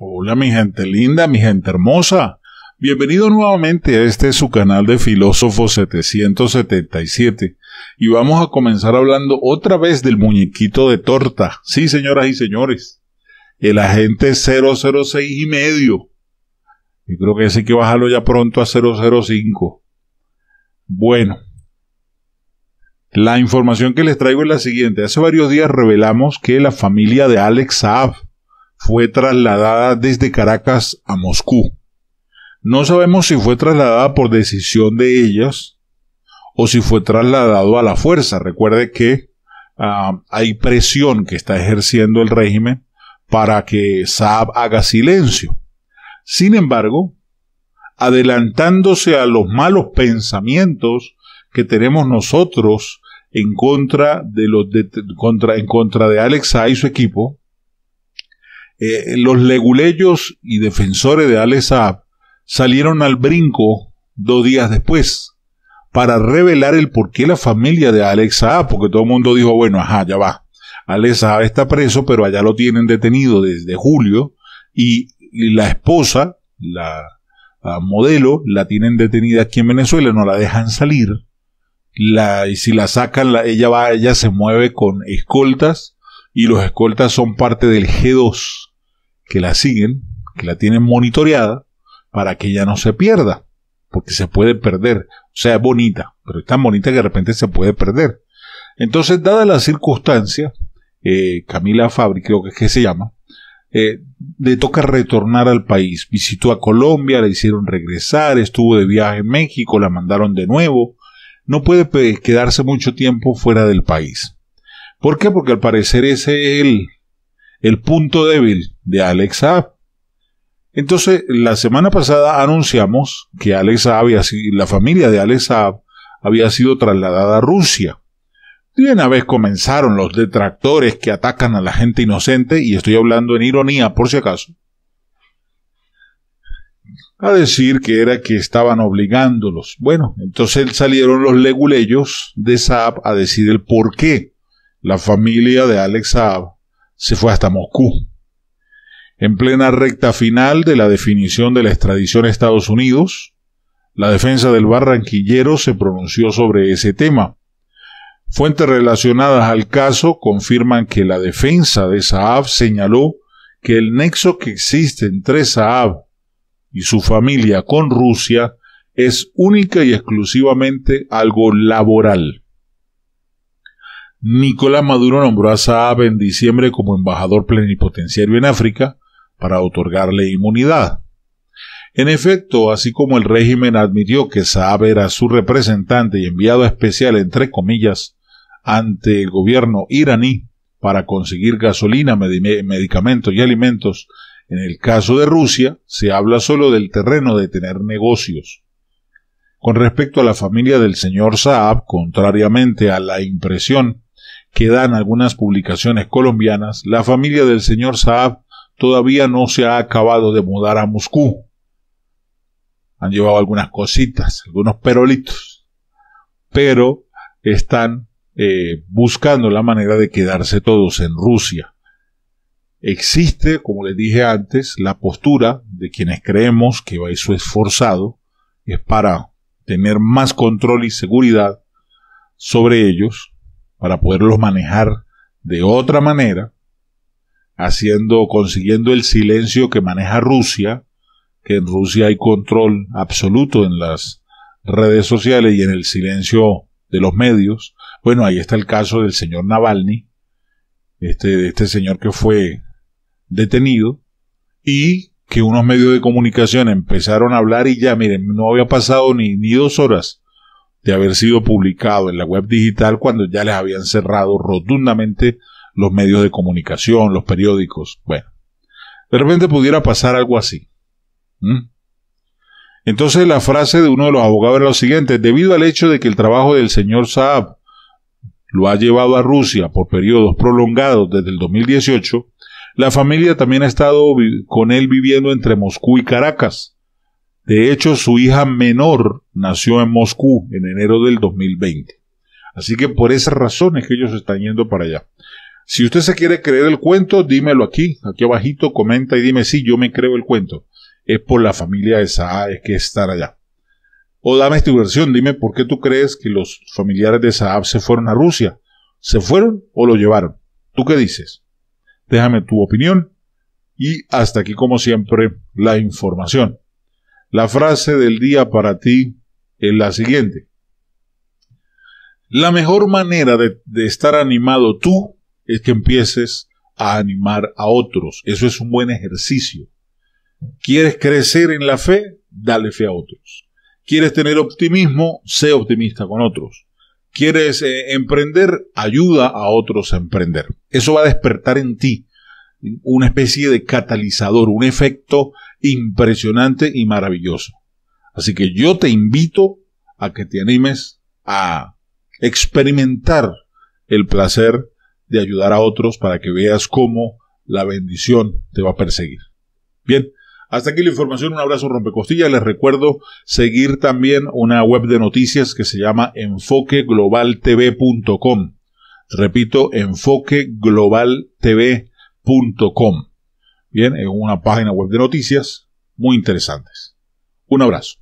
Hola mi gente linda, mi gente hermosa. Bienvenido nuevamente a este su canal de Filósofo 777 y vamos a comenzar hablando otra vez del muñequito de torta. Sí, señoras y señores, el agente 006 y medio. Yo creo que ese que bajarlo ya pronto a 005. Bueno, la información que les traigo es la siguiente. Hace varios días revelamos que la familia de Alex Saab fue trasladada desde Caracas a Moscú. No sabemos si fue trasladada por decisión de ellas o si fue trasladado a la fuerza. Recuerde que ah, hay presión que está ejerciendo el régimen para que Saab haga silencio. Sin embargo, adelantándose a los malos pensamientos que tenemos nosotros en contra de los contra, en contra de Alex y su equipo, eh, los leguleyos y defensores de Alex Saab salieron al brinco dos días después para revelar el porqué la familia de Alex Saab, porque todo el mundo dijo, bueno, ajá, ya va. Alexa está preso, pero allá lo tienen detenido desde julio y la esposa, la, modelo, la tienen detenida aquí en Venezuela, no la dejan salir. La, y si la sacan, ella va, ella se mueve con escoltas y los escoltas son parte del G2, que la siguen, que la tienen monitoreada, para que ella no se pierda, porque se puede perder. O sea, es bonita, pero es tan bonita que de repente se puede perder. Entonces, dada la circunstancia... Eh, Camila Fabri, creo que es que se llama, eh, le toca retornar al país. Visitó a Colombia, la hicieron regresar, estuvo de viaje en México, la mandaron de nuevo. No puede pues, quedarse mucho tiempo fuera del país. ¿Por qué? Porque al parecer ese es el, el punto débil de Saab. Entonces, la semana pasada anunciamos que Alexa había la familia de Saab había sido trasladada a Rusia. De una vez comenzaron los detractores que atacan a la gente inocente, y estoy hablando en ironía por si acaso, a decir que era que estaban obligándolos. Bueno, entonces salieron los leguleyos de Saab a decir el por qué la familia de Alex Saab se fue hasta Moscú. En plena recta final de la definición de la extradición a Estados Unidos, la defensa del barranquillero se pronunció sobre ese tema. Fuentes relacionadas al caso confirman que la defensa de Saab señaló que el nexo que existe entre Saab y su familia con Rusia es única y exclusivamente algo laboral. Nicolás Maduro nombró a Saab en diciembre como embajador plenipotenciario en África, para otorgarle inmunidad. En efecto, así como el régimen admitió que Saab era su representante y enviado especial, entre comillas, ante el gobierno iraní para conseguir gasolina, medicamentos y alimentos, en el caso de Rusia se habla solo del terreno de tener negocios. Con respecto a la familia del señor Saab, contrariamente a la impresión que dan algunas publicaciones colombianas, la familia del señor Saab todavía no se ha acabado de mudar a Moscú. Han llevado algunas cositas, algunos perolitos, pero están eh, buscando la manera de quedarse todos en Rusia. Existe, como les dije antes, la postura de quienes creemos que eso es forzado, es para tener más control y seguridad sobre ellos, para poderlos manejar de otra manera, haciendo, consiguiendo el silencio que maneja Rusia, que en Rusia hay control absoluto en las redes sociales y en el silencio de los medios. Bueno, ahí está el caso del señor Navalny, este, este señor que fue detenido y que unos medios de comunicación empezaron a hablar y ya, miren, no había pasado ni, ni dos horas de haber sido publicado en la web digital cuando ya les habían cerrado rotundamente los medios de comunicación, los periódicos. Bueno, de repente pudiera pasar algo así. Entonces la frase de uno de los abogados era lo siguiente, debido al hecho de que el trabajo del señor Saab lo ha llevado a Rusia por periodos prolongados desde el 2018, la familia también ha estado con él viviendo entre Moscú y Caracas. De hecho, su hija menor nació en Moscú en enero del 2020. Así que por esas razones que ellos están yendo para allá. Si usted se quiere creer el cuento, dímelo aquí, aquí abajito, comenta y dime si yo me creo el cuento. Es por la familia de Saab... es que estar allá. O dame tu versión, dime por qué tú crees que los familiares de Saab se fueron a Rusia. ¿Se fueron o lo llevaron? ¿Tú qué dices? Déjame tu opinión y hasta aquí como siempre la información. La frase del día para ti es la siguiente. La mejor manera de estar animado tú es que empieces a animar a otros. Eso es un buen ejercicio. ¿Quieres crecer en la fe? Dale fe a otros. ¿Quieres tener optimismo? Sé optimista con otros. ¿Quieres eh, emprender? Ayuda a otros a emprender. Eso va a despertar en ti una especie de catalizador, un efecto impresionante y maravilloso. Así que yo te invito a que te animes a experimentar el placer de ayudar a otros para que veas cómo la bendición te va a perseguir. Bien, hasta aquí la información, un abrazo rompecostillas. Les recuerdo seguir también una web de noticias que se llama enfoqueglobaltv.com. Repito, enfoqueglobaltv.com. Bien, es una página web de noticias muy interesantes. Un abrazo.